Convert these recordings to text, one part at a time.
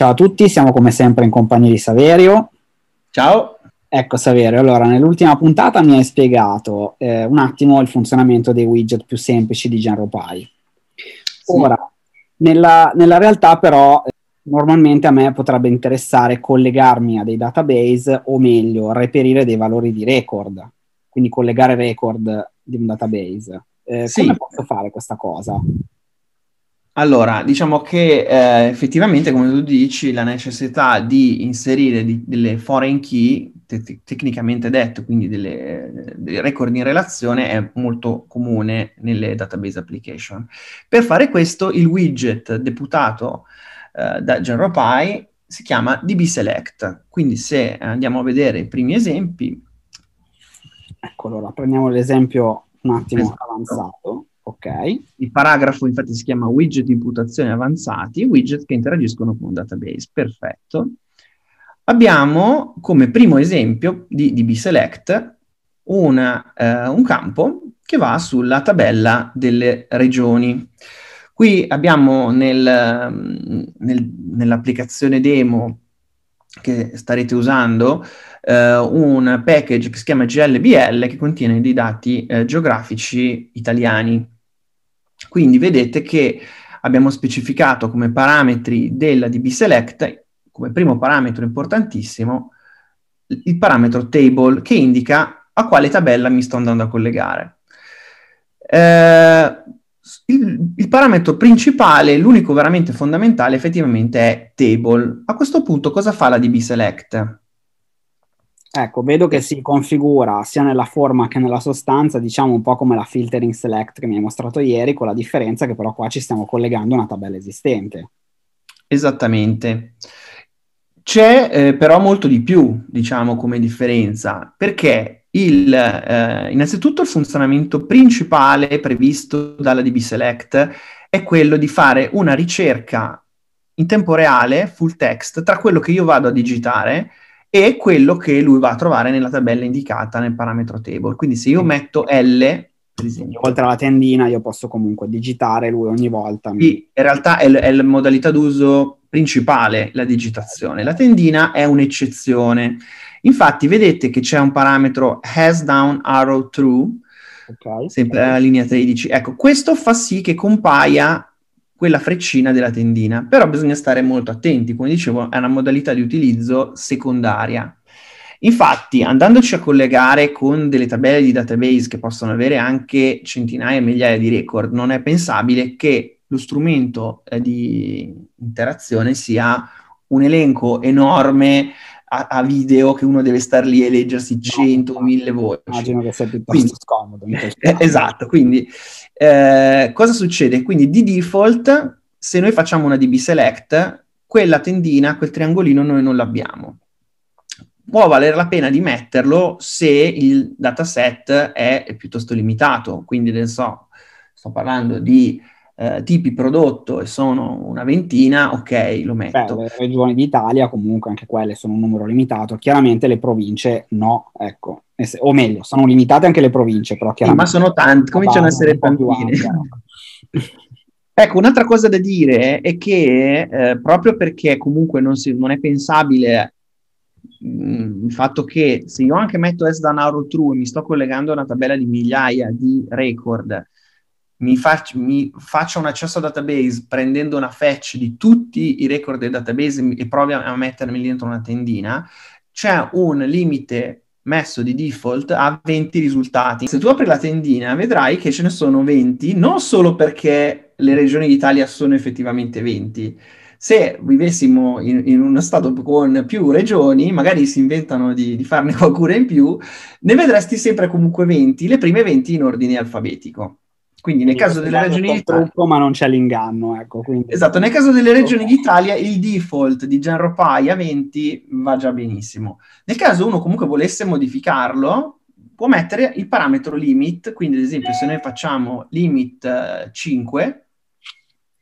Ciao a tutti, siamo come sempre in compagnia di Saverio. Ciao. Ecco Saverio, allora nell'ultima puntata mi hai spiegato eh, un attimo il funzionamento dei widget più semplici di GenroPy. Ora, sì. nella, nella, realtà però eh, normalmente a me potrebbe interessare collegarmi a dei database o meglio reperire dei valori di record, quindi collegare record di un database. Eh, sì. Come posso fare questa cosa? Allora, diciamo che eh, effettivamente, come tu dici, la necessità di inserire di, delle foreign key, te- tecnicamente detto, quindi delle, dei record in relazione, è molto comune nelle database application. Per fare questo, il widget deputato eh, da GenroPy si chiama dbSelect. Quindi se andiamo a vedere i primi esempi... Ecco, allora, prendiamo l'esempio un attimo esatto. avanzato. Ok, Il paragrafo infatti si chiama widget di imputazione avanzati, widget che interagiscono con un database. Perfetto. Abbiamo come primo esempio di DBSelect una, eh, un campo che va sulla tabella delle regioni. Qui abbiamo nel, nel, nell'applicazione demo che starete usando eh, un package che si chiama GLBL che contiene dei dati eh, geografici italiani. Quindi vedete che abbiamo specificato come parametri della DB Select, come primo parametro importantissimo, il parametro table che indica a quale tabella mi sto andando a collegare. Eh, il, il, parametro principale, l'unico veramente fondamentale effettivamente è table. A questo punto cosa fa la DB Select? Ecco, vedo che si configura sia nella forma che nella sostanza, diciamo un po' come la filtering select che mi hai mostrato ieri, con la differenza che però qua ci stiamo collegando a una tabella esistente. Esattamente. C'è eh, però molto di più, diciamo, come differenza, perché il, eh, innanzitutto il funzionamento principale previsto dalla DB Select è quello di fare una ricerca in tempo reale, full text, tra quello che io vado a digitare e è quello che lui va a trovare nella tabella indicata nel parametro table. Quindi se io metto L, per esempio... Oltre alla tendina io posso comunque digitare lui ogni volta. Sì, in realtà è, l- è la modalità d'uso principale, la digitazione. La tendina è un'eccezione. Infatti vedete che c'è un parametro has down arrow true, okay, sempre okay. alla linea 13. Ecco, questo fa sì che compaia quella freccina della tendina, però bisogna stare molto attenti, come dicevo è una modalità di utilizzo secondaria. Infatti, andandoci a collegare con delle tabelle di database che possono avere anche centinaia e migliaia di record, non è pensabile che lo strumento eh, di interazione sia un elenco enorme a, a, video che uno deve star lì e leggersi 100 o 1000 voci. Immagino che sia piuttosto quindi, scomodo. Eh, esatto, quindi eh, cosa succede? Quindi di default, se noi facciamo una DB select, quella tendina, quel triangolino noi non l'abbiamo. Può valere la pena di metterlo se il dataset è piuttosto limitato, quindi ne so, sto parlando di eh, tipi prodotto e sono una ventina, ok, lo metto. Beh, le regioni d'Italia comunque anche quelle sono un numero limitato, chiaramente le province no, ecco, o meglio, sono limitate anche le province, però chiaramente... Sì, ma sono tante, cominciano ad essere tantine. Ecco, un'altra cosa da dire è che eh, proprio perché comunque non, si, non è pensabile mh, mm, il fatto che se io anche metto S da Nauro True e mi sto collegando a una tabella di migliaia di record mi, fac- mi faccia un accesso a database prendendo una fetch di tutti i record del database e provi a, a mettermi dentro una tendina, c'è un limite messo di default a 20 risultati. Se tu apri la tendina vedrai che ce ne sono 20, non solo perché le regioni d'Italia sono effettivamente 20. Se vivessimo in, in uno stato con più regioni, magari si inventano di, di farne qualcuna in più, ne vedresti sempre comunque 20, le prime 20 in ordine alfabetico. Quindi, nel caso delle regioni d'Italia... Ma non c'è l'inganno, ecco. Quindi... Esatto, nel caso delle regioni d'Italia il default di Genro a 20 va già benissimo. Nel caso uno comunque volesse modificarlo, può mettere il parametro limit, quindi ad esempio se noi facciamo limit 5... Eh,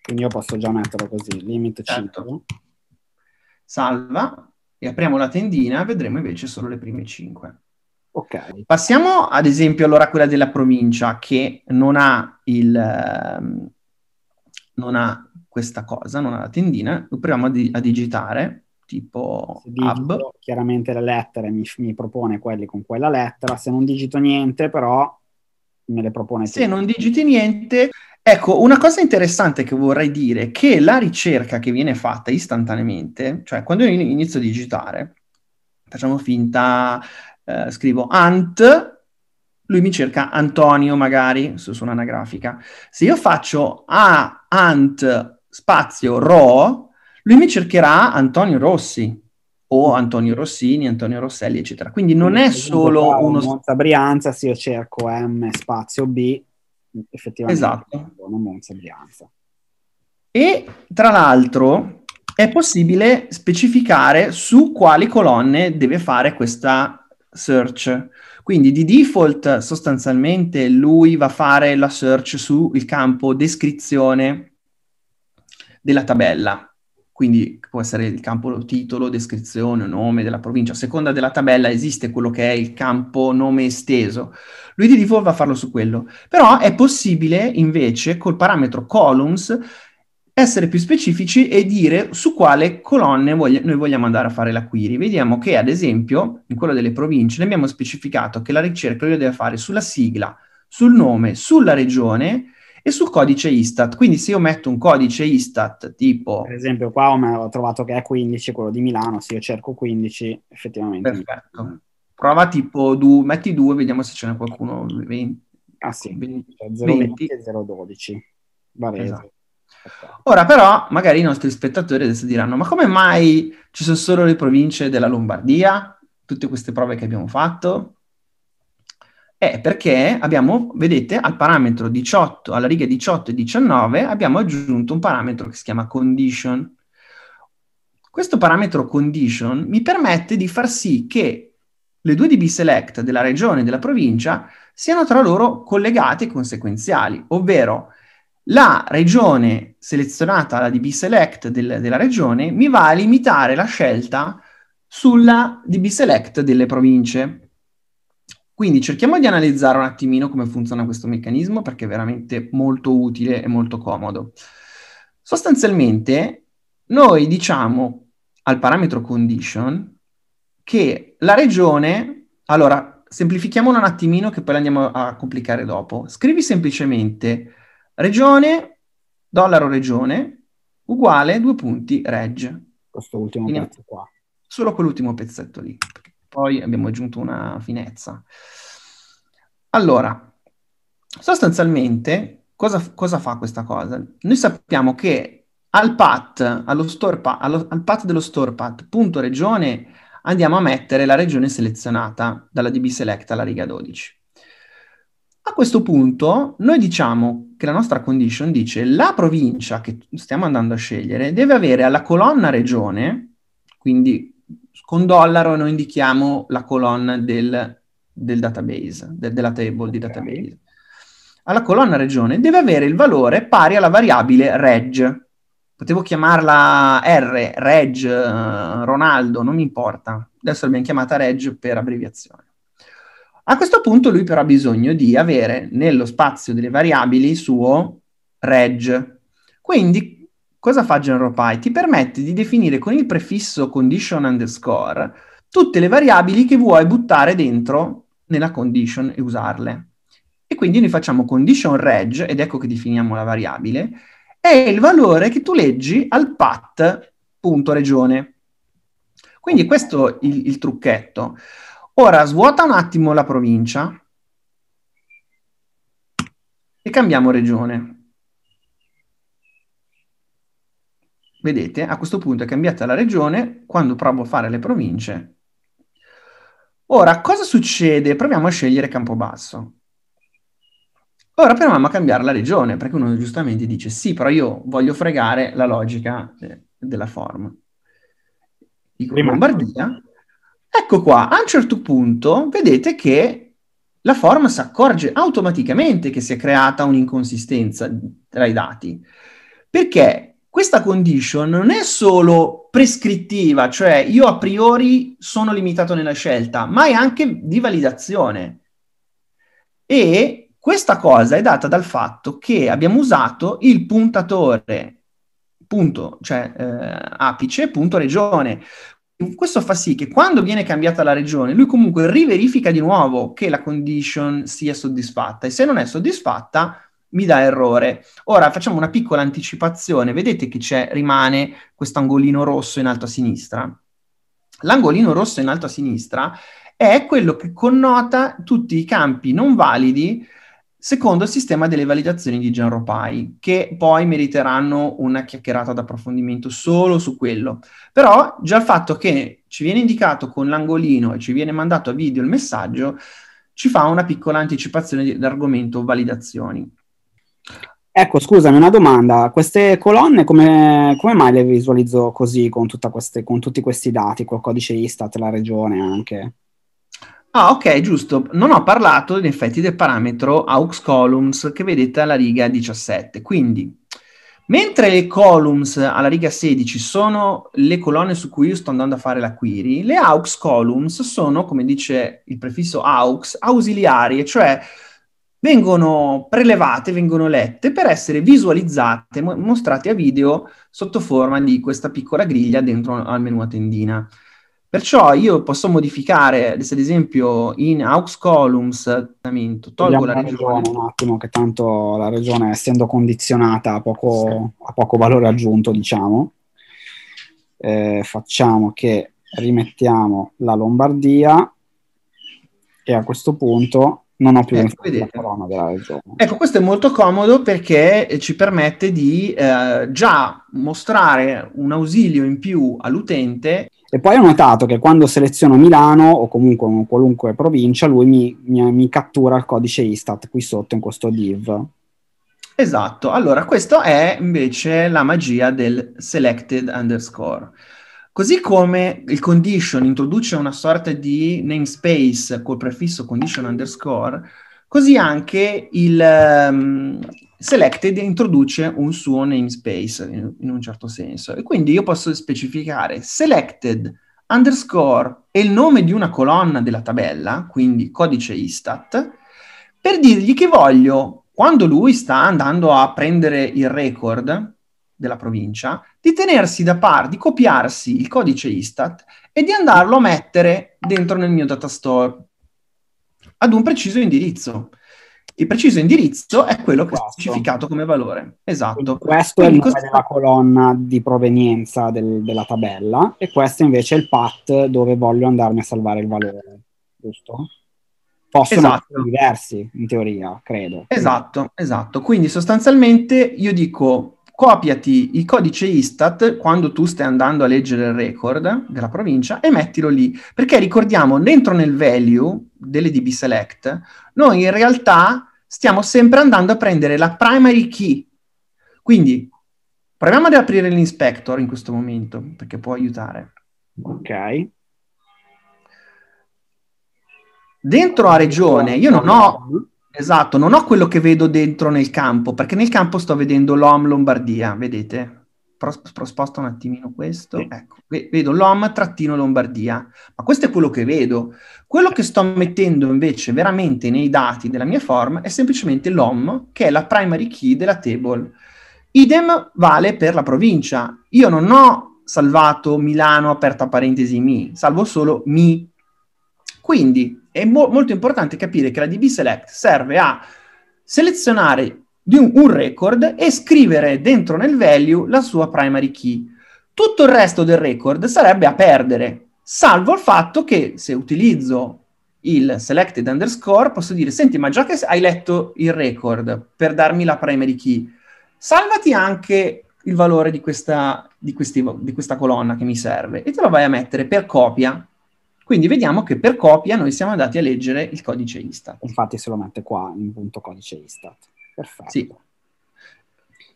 quindi io posso già metterlo così, limit certo. 5. Salva, e apriamo la tendina, vedremo invece solo le prime 5. Ok. Passiamo ad esempio allora a quella della provincia che non ha il... Ehm, non ha questa cosa, non ha la tendina, lo proviamo a, di- a digitare tipo digito, hub. Chiaramente le lettere mi, mi, propone quelli con quella lettera, se non digito niente però me le propone. Se tutte. non digiti niente, ecco una cosa interessante che vorrei dire è che la ricerca che viene fatta istantaneamente, cioè quando io inizio a digitare, facciamo finta eh, scrivo Ant, lui mi cerca Antonio magari, su, su un'anagrafica. Se io faccio A Ant spazio Ro, lui mi cercherà Antonio Rossi o Antonio Rossini, Antonio Rosselli, eccetera. Quindi non è solo uno... Monza Brianza, se io cerco M spazio B, effettivamente esatto. una Monza Brianza. E tra l'altro è possibile specificare su quali colonne deve fare questa search. Quindi di default sostanzialmente lui va a fare la search sul campo descrizione della tabella. Quindi può essere il campo titolo, descrizione, nome della provincia. A seconda della tabella esiste quello che è il campo nome esteso. Lui di default va a farlo su quello. Però è possibile invece col parametro columns essere più specifici e dire su quale colonne voglia, noi vogliamo andare a fare la query. Vediamo che, ad esempio, in quello delle province, abbiamo specificato che la ricerca lo deve fare sulla sigla, sul nome, sulla regione e sul codice ISTAT. Quindi se io metto un codice ISTAT tipo... Per esempio qua ho trovato che è 15, quello di Milano, se io cerco 15, effettivamente... Perfetto. Prova tipo, du, metti 2, vediamo se ce n'è qualcuno 20. Ah sì, 20, 020 cioè, e 012. Varese. Esatto. Ecco. Ora però magari i nostri spettatori adesso diranno ma come mai ci sono solo le province della Lombardia, tutte queste prove che abbiamo fatto? È eh, perché abbiamo, vedete, al parametro 18, alla riga 18 e 19 abbiamo aggiunto un parametro che si chiama condition. Questo parametro condition mi permette di far sì che le due DB select della regione e della provincia siano tra loro collegate e conseguenziali, ovvero la regione selezionata, la DB Select del, della regione, mi va a limitare la scelta sulla DB Select delle province. Quindi cerchiamo di analizzare un attimino come funziona questo meccanismo perché è veramente molto utile e molto comodo. Sostanzialmente noi diciamo al parametro condition che la regione, allora semplifichiamolo un attimino che poi andiamo a complicare dopo, scrivi semplicemente Regione, dollaro regione, uguale due punti reg. Questo ultimo Quindi, pezzo qua. Solo quell'ultimo pezzetto lì. Poi abbiamo aggiunto una finezza. Allora, sostanzialmente, cosa, cosa fa questa cosa? Noi sappiamo che al path, allo store path, allo, al path dello store path, punto regione, andiamo a mettere la regione selezionata dalla db select alla riga 12. A questo punto noi diciamo che la nostra condition dice la provincia che stiamo andando a scegliere deve avere alla colonna regione, quindi con dollaro noi indichiamo la colonna del, del database, de, della table di database. Alla colonna regione deve avere il valore pari alla variabile reg. Potevo chiamarla R, reg, eh, Ronaldo, non mi importa. Adesso l'abbiamo chiamata reg per abbreviazione. A questo punto lui però ha bisogno di avere nello spazio delle variabili suo reg. Quindi cosa fa General GenroPy? Ti permette di definire con il prefisso condition underscore tutte le variabili che vuoi buttare dentro nella condition e usarle. E quindi noi facciamo condition reg, ed ecco che definiamo la variabile, è il valore che tu leggi al path.regione. Quindi questo è il, il trucchetto. Ora svuota un attimo la provincia e cambiamo regione. Vedete, a questo punto è cambiata la regione quando provo a fare le province. Ora, cosa succede? Proviamo a scegliere Campobasso. Ora proviamo a cambiare la regione, perché uno giustamente dice sì, però io voglio fregare la logica de eh, della forma. Dico Lombardia, Ecco qua, a un certo punto vedete che la forma si accorge automaticamente che si è creata un'inconsistenza tra i dati, perché questa condition non è solo prescrittiva, cioè io a priori sono limitato nella scelta, ma è anche di validazione. E questa cosa è data dal fatto che abbiamo usato il puntatore punto, cioè eh, apice, punto regione questo fa sì che quando viene cambiata la regione, lui comunque riverifica di nuovo che la condition sia soddisfatta e se non è soddisfatta mi dà errore. Ora facciamo una piccola anticipazione, vedete che c'è, rimane questo angolino rosso in alto a sinistra. L'angolino rosso in alto a sinistra è quello che connota tutti i campi non validi Secondo il sistema delle validazioni di GenroPy, che poi meriteranno una chiacchierata d'approfondimento solo su quello. Però già il fatto che ci viene indicato con l'angolino e ci viene mandato a video il messaggio, ci fa una piccola anticipazione dell'argomento validazioni. Ecco, scusami, una domanda. Queste colonne come, come mai le visualizzo così, con, queste, con tutti questi dati, col codice Istat, la regione anche? Ah, ok, giusto. Non ho parlato in effetti del parametro aux columns che vedete alla riga 17. Quindi, mentre le columns alla riga 16 sono le colonne su cui io sto andando a fare la query, le aux columns sono, come dice il prefisso aux, ausiliarie, cioè vengono prelevate, vengono lette per essere visualizzate, mostrate a video sotto forma di questa piccola griglia dentro al menu a tendina. Perciò io posso modificare, se ad esempio in aux columns, tolgo la regione. regione. Un attimo, che tanto la regione, essendo condizionata, ha poco, sì. poco, valore aggiunto, diciamo. Eh, facciamo che rimettiamo la Lombardia e a questo punto non ho più ecco, la corona della regione. Ecco, questo è molto comodo perché eh, ci permette di eh, già mostrare un ausilio in più all'utente e poi ho notato che quando seleziono Milano o comunque qualunque provincia, lui mi, mi, mi cattura il codice Istat qui sotto in questo div. Esatto, allora questa è invece la magia del selected underscore. Così come il condition introduce una sorta di namespace col prefisso condition underscore, così anche il, ehm, Selected introduce un suo namespace in, in un certo senso e quindi io posso specificare selected underscore e il nome di una colonna della tabella, quindi codice ISTAT, per dirgli che voglio, quando lui sta andando a prendere il record della provincia, di tenersi da parte, di copiarsi il codice ISTAT e di andarlo a mettere dentro nel mio datastore ad un preciso indirizzo il preciso indirizzo è quello che questo. è specificato come valore. Esatto. Quindi questo Quindi è il nome cosa... della colonna di provenienza del, della tabella e questo invece è il path dove voglio andarmi a salvare il valore, giusto? Possono esatto. essere diversi in teoria, credo. Esatto, esatto. Quindi sostanzialmente io dico copiati il codice ISTAT quando tu stai andando a leggere il record della provincia e mettilo lì. Perché ricordiamo, dentro nel value delle DB select, noi in realtà stiamo sempre andando a prendere la primary key. Quindi proviamo ad aprire l'inspector in questo momento, perché può aiutare. Ok. Dentro a regione, io non ho Esatto, non ho quello che vedo dentro nel campo, perché nel campo sto vedendo l'OM Lombardia, vedete? Sposto un attimino questo, sì. ecco, vedo l'OM trattino Lombardia, ma questo è quello che vedo. Quello che sto mettendo invece veramente nei dati della mia form è semplicemente l'OM, che è la primary key della table. Idem vale per la provincia. Io non ho salvato Milano, aperta parentesi, mi, salvo solo mi. Quindi è mo- molto importante capire che la DB Select serve a selezionare un record e scrivere dentro nel value la sua primary key. Tutto il resto del record sarebbe a perdere, salvo il fatto che se utilizzo il selected underscore posso dire, senti, ma già che hai letto il record per darmi la primary key, salvati anche il valore di questa, di questi, di questa colonna che mi serve e te la vai a mettere per copia quindi vediamo che per copia noi siamo andati a leggere il codice Istat. Infatti se lo mette qua in punto codice Istat. Perfetto. Sì.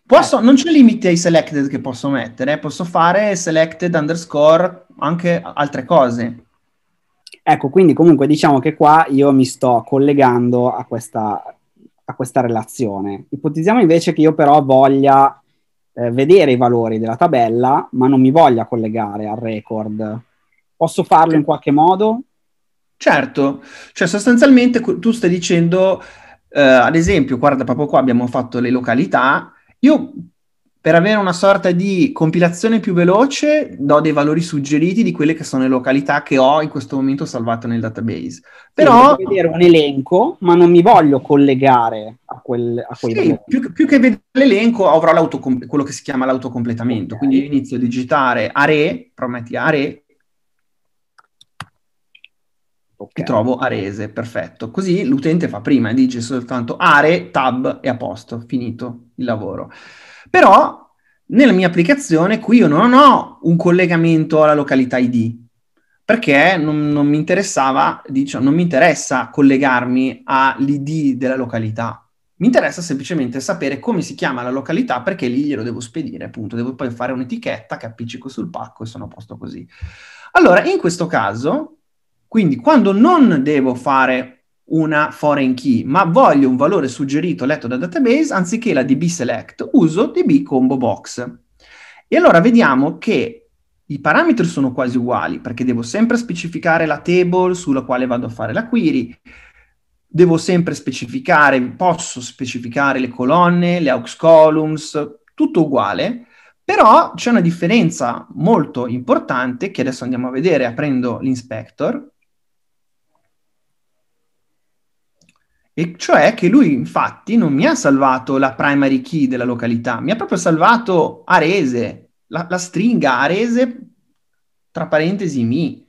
Posso, eh. non c'è limite ai selected che posso mettere, posso fare selected underscore anche altre cose. Ecco, quindi comunque diciamo che qua io mi sto collegando a questa, a questa relazione. Ipotizziamo invece che io però voglia eh, vedere i valori della tabella, ma non mi voglia collegare al record Posso farlo in qualche modo? Certo, cioè sostanzialmente tu stai dicendo, eh, ad esempio, guarda proprio qua abbiamo fatto le località, io per avere una sorta di compilazione più veloce do dei valori suggeriti di quelle che sono le località che ho in questo momento salvato nel database. Però sì, vedere un elenco, ma non mi voglio collegare a, quel, a quei sì, più, più, che vedere l'elenco avrò quello che si chiama l'autocompletamento, okay. quindi io inizio a digitare aree, prometti aree Okay. trovo arese, perfetto. Così l'utente fa prima, e dice soltanto are, tab e a posto, finito il lavoro. Però nella mia applicazione qui io non ho un collegamento alla località ID, perché non, non mi interessava, diciamo, non mi interessa collegarmi all'ID della località. Mi interessa semplicemente sapere come si chiama la località perché lì glielo devo spedire, appunto. Devo poi fare un'etichetta che appiccico sul pacco e sono a posto così. Allora, in questo caso, quindi quando non devo fare una foreign key, ma voglio un valore suggerito letto da database, anziché la DB select, uso DB combo box. E allora vediamo che i parametri sono quasi uguali, perché devo sempre specificare la table sulla quale vado a fare la query, devo sempre specificare, posso specificare le colonne, le aux columns, tutto uguale, però c'è una differenza molto importante che adesso andiamo a vedere aprendo l'inspector, E cioè che lui infatti non mi ha salvato la primary key della località, mi ha proprio salvato Arese, la, la stringa Arese tra parentesi mi.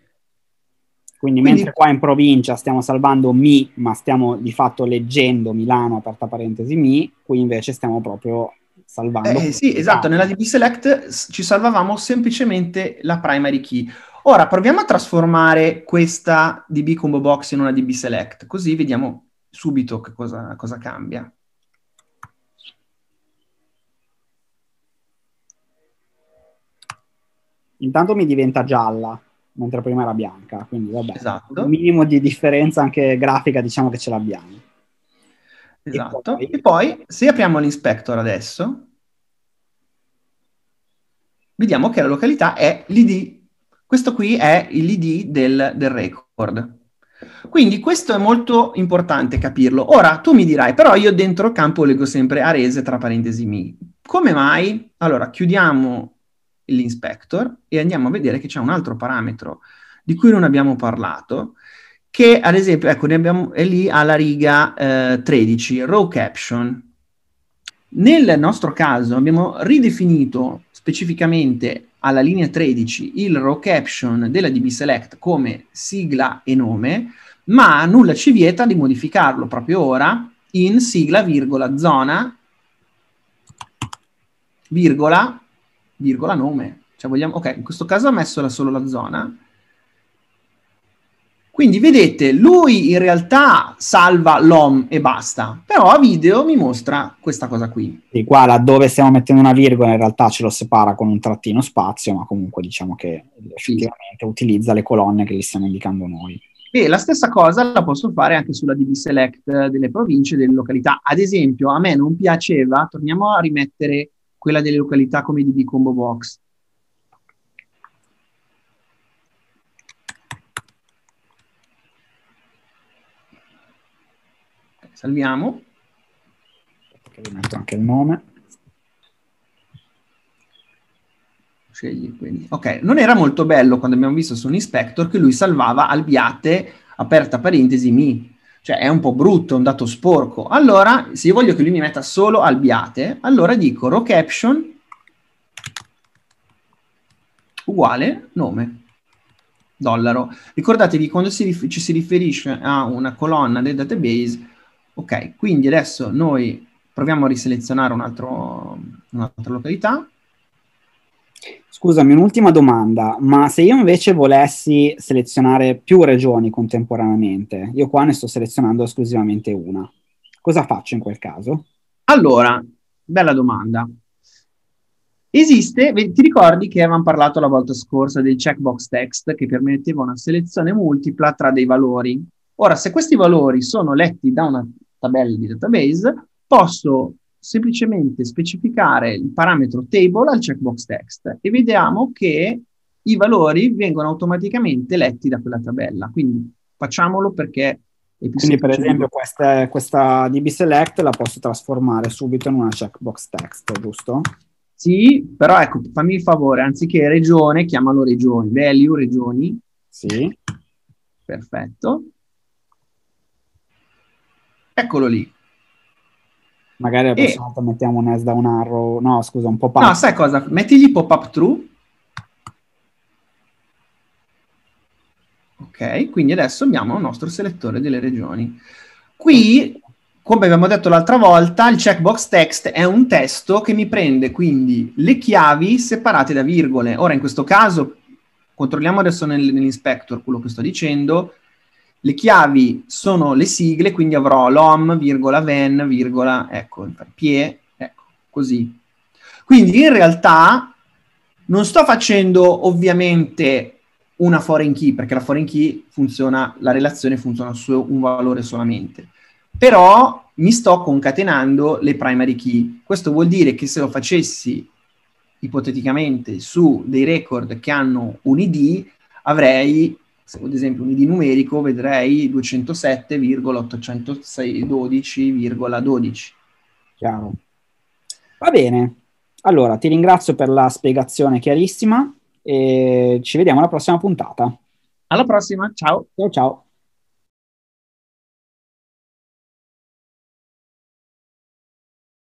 Quindi, Quindi, mentre qua in provincia stiamo salvando mi, ma stiamo di fatto leggendo Milano aperta parentesi mi, qui invece stiamo proprio salvando. Eh, eh sì, esatto, nella DB Select ci salvavamo semplicemente la primary key. Ora proviamo a trasformare questa DB combo box in una DB Select, così vediamo subito cosa, cosa cambia. Intanto mi diventa gialla, mentre prima era bianca, quindi vabbè, esatto. un minimo di differenza anche grafica diciamo che ce l'abbiamo. Esatto, e poi, e poi se apriamo l'inspector adesso, vediamo che la località è l'ID. Questo qui è l'ID del, del record. Quindi questo è molto importante capirlo. Ora tu mi dirai, però io dentro campo leggo sempre Arese tra parentesi mi. Come mai? Allora chiudiamo l'inspector e andiamo a vedere che c'è un altro parametro di cui non abbiamo parlato, che ad esempio, ecco, ne abbiamo, è lì alla riga eh, 13, row caption. Nel nostro caso abbiamo ridefinito specificamente alla linea 13 il row caption della DB Select come sigla e nome, ma nulla ci vieta di modificarlo proprio ora in sigla virgola zona virgola virgola nome. Cioè vogliamo, ok, in questo caso ha messo solo la zona, quindi vedete, lui in realtà salva l'OM e basta, però a video mi mostra questa cosa qui. E qua laddove stiamo mettendo una virgola in realtà ce lo separa con un trattino spazio, ma comunque diciamo che effettivamente sì. utilizza le colonne che gli stiamo indicando noi. E la stessa cosa la posso fare anche sulla DB Select delle province e delle località. Ad esempio, a me non piaceva, torniamo a rimettere quella delle località come DB Combo Box Salviamo. Okay, metto anche il nome. Scegli quindi. Ok, non era molto bello quando abbiamo visto su un inspector che lui salvava albiate, aperta parentesi, mi. Cioè è un po' brutto, è un dato sporco. Allora, se io voglio che lui mi metta solo albiate, allora dico row caption uguale nome. Dollaro. Ricordatevi, quando si, ci si riferisce a una colonna del database, Ok, quindi adesso noi proviamo a riselezionare un altro, un'altra località. Scusami, un'ultima domanda, ma se io invece volessi selezionare più regioni contemporaneamente, io qua ne sto selezionando esclusivamente una, cosa faccio in quel caso? Allora, bella domanda. Esiste, ti ricordi che avevamo parlato la volta scorsa del checkbox text che permetteva una selezione multipla tra dei valori Ora, se questi valori sono letti da una tabella di database, posso semplicemente specificare il parametro table al checkbox text e vediamo che i valori vengono automaticamente letti da quella tabella. Quindi facciamolo perché... È più Quindi per esempio questa, questa DB select la posso trasformare subito in una checkbox text, giusto? Sì, però ecco, fammi il favore, anziché regione, chiamalo regioni, value regioni. Sì. Perfetto. Eccolo lì. Magari la prossima e... volta mettiamo un S da un arrow. No, scusa, un pop-up. No, sai cosa? Mettigli pop-up true. Ok, quindi adesso abbiamo il nostro selettore delle regioni. Qui, come abbiamo detto l'altra volta, il checkbox text è un testo che mi prende quindi le chiavi separate da virgole. Ora, in questo caso, controlliamo adesso nell'inspector quello che sto dicendo, le chiavi sono le sigle, quindi avrò l'om, virgola, ven, virgola, ecco, pie, ecco, così. Quindi in realtà non sto facendo ovviamente una foreign key, perché la foreign key funziona, la relazione funziona su un valore solamente. Però mi sto concatenando le primary key. Questo vuol dire che se lo facessi ipoteticamente su dei record che hanno un ID, avrei ad esempio un ID numerico vedrei 207,812,12. Chiaro. Va bene. Allora, ti ringrazio per la spiegazione chiarissima e ci vediamo alla prossima puntata. Alla prossima, ciao. Ciao ciao.